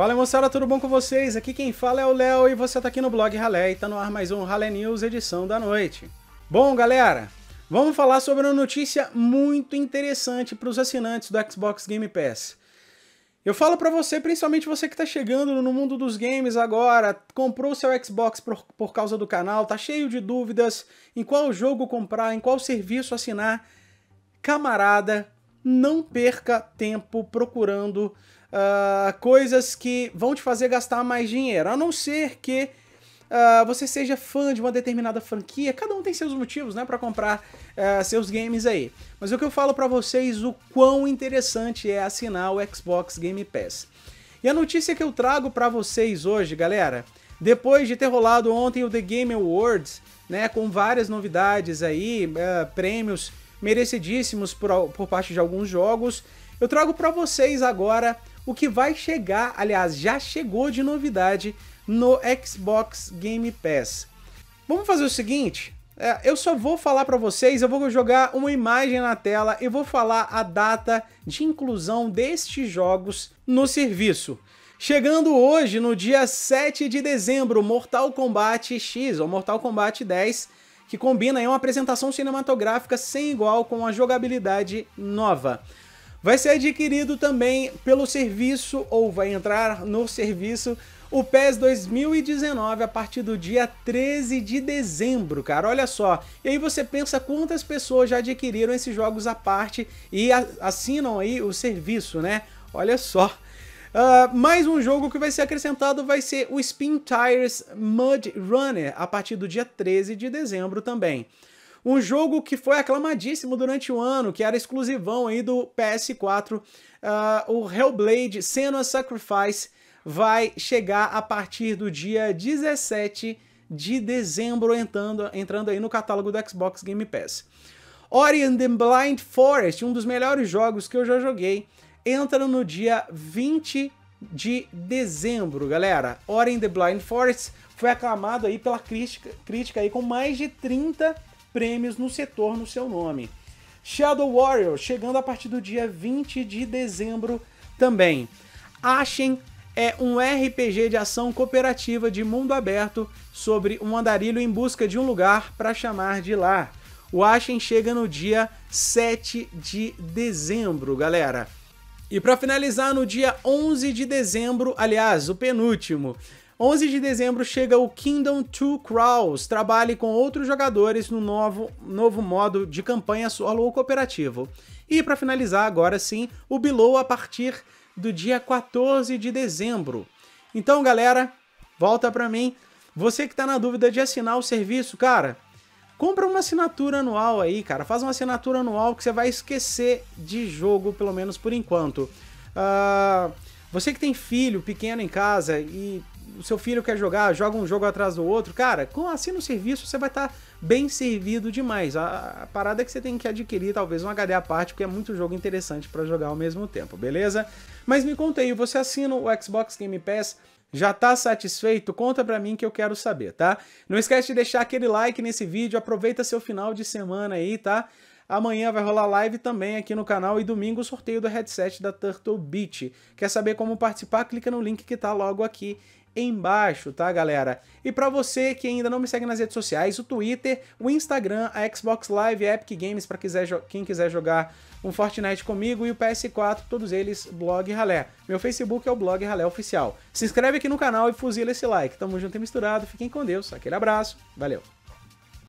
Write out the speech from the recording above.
Fala moçada, tudo bom com vocês? Aqui quem fala é o Léo e você está aqui no blog Ralé e tá no ar mais um Ralé News edição da noite. Bom, galera, vamos falar sobre uma notícia muito interessante para os assinantes do Xbox Game Pass. Eu falo para você, principalmente você que está chegando no mundo dos games agora, comprou seu Xbox por, por causa do canal, tá cheio de dúvidas em qual jogo comprar, em qual serviço assinar. Camarada, não perca tempo procurando uh, coisas que vão te fazer gastar mais dinheiro, a não ser que uh, você seja fã de uma determinada franquia. Cada um tem seus motivos, né, para comprar uh, seus games aí. Mas o que eu falo para vocês, o quão interessante é assinar o Xbox Game Pass. E a notícia que eu trago para vocês hoje, galera, depois de ter rolado ontem o The Game Awards, né, com várias novidades aí, uh, prêmios merecidíssimos por, por parte de alguns jogos, eu trago para vocês agora o que vai chegar, aliás, já chegou de novidade no Xbox Game Pass. Vamos fazer o seguinte, é, eu só vou falar para vocês, eu vou jogar uma imagem na tela e vou falar a data de inclusão destes jogos no serviço. Chegando hoje, no dia 7 de dezembro, Mortal Kombat X ou Mortal Kombat 10, que combina uma apresentação cinematográfica sem igual com a jogabilidade nova vai ser adquirido também pelo serviço ou vai entrar no serviço o PES 2019 a partir do dia 13 de dezembro, cara. Olha só. E aí você pensa quantas pessoas já adquiriram esses jogos à parte e assinam aí o serviço, né? Olha só. Uh, mais um jogo que vai ser acrescentado vai ser o Spin Tires Mud Runner a partir do dia 13 de dezembro também. Um jogo que foi aclamadíssimo durante o ano, que era exclusivão aí do PS4, uh, ah, o Hellblade Senua Sacrifice vai chegar a partir do dia 17 de dezembro, entrando, entrando aí no catálogo do Xbox Game Pass. Ori and the Blind Forest, um dos melhores jogos que eu já joguei, entra no dia 20 de dezembro, galera. Ori and the Blind Forest foi aclamado aí pela crítica, crítica aí com mais de 30 prêmios no setor no seu nome. Shadow Warrior, chegando a partir do dia 20 de dezembro também. Ashen é um RPG de ação cooperativa de mundo aberto sobre um andarilho em busca de um lugar para chamar de lar. O Ashen chega no dia 7 de dezembro, galera. E para finalizar, no dia 11 de dezembro, aliás, o penúltimo, 11 de dezembro chega o Kingdom Two Crows. Trabalhe com outros jogadores no novo, novo modo de campanha solo ou cooperativo. E para finalizar agora sim, o Below a partir do dia 14 de dezembro. Então, galera, volta para mim. Você que está na dúvida de assinar o serviço, cara, compra uma assinatura anual aí, cara. Faz uma assinatura anual que você vai esquecer de jogo, pelo menos por enquanto. Uh, você que tem filho pequeno em casa e o seu filho quer jogar, joga um jogo atrás do outro, cara, com assina o serviço você vai estar tá bem servido demais. A, a, parada é que você tem que adquirir talvez um HD à parte, porque é muito jogo interessante para jogar ao mesmo tempo, beleza? Mas me conta aí, você assina o Xbox Game Pass? Já tá satisfeito? Conta pra mim que eu quero saber, tá? Não esquece de deixar aquele like nesse vídeo, aproveita seu final de semana aí, tá? Amanhã vai rolar live também aqui no canal e domingo o sorteio do headset da Turtle Beach. Quer saber como participar? Clica no link que tá logo aqui embaixo, tá, galera? E para você que ainda não me segue nas redes sociais, o Twitter, o Instagram, a Xbox Live, a Epic Games para quem quiser jogar um Fortnite comigo e o PS4, todos eles Blog Ralé. Meu Facebook é o Blog Ralé oficial. Se inscreve aqui no canal e fuzila esse like. Tamo junto e misturado. Fiquem com Deus. Aquele abraço. Valeu.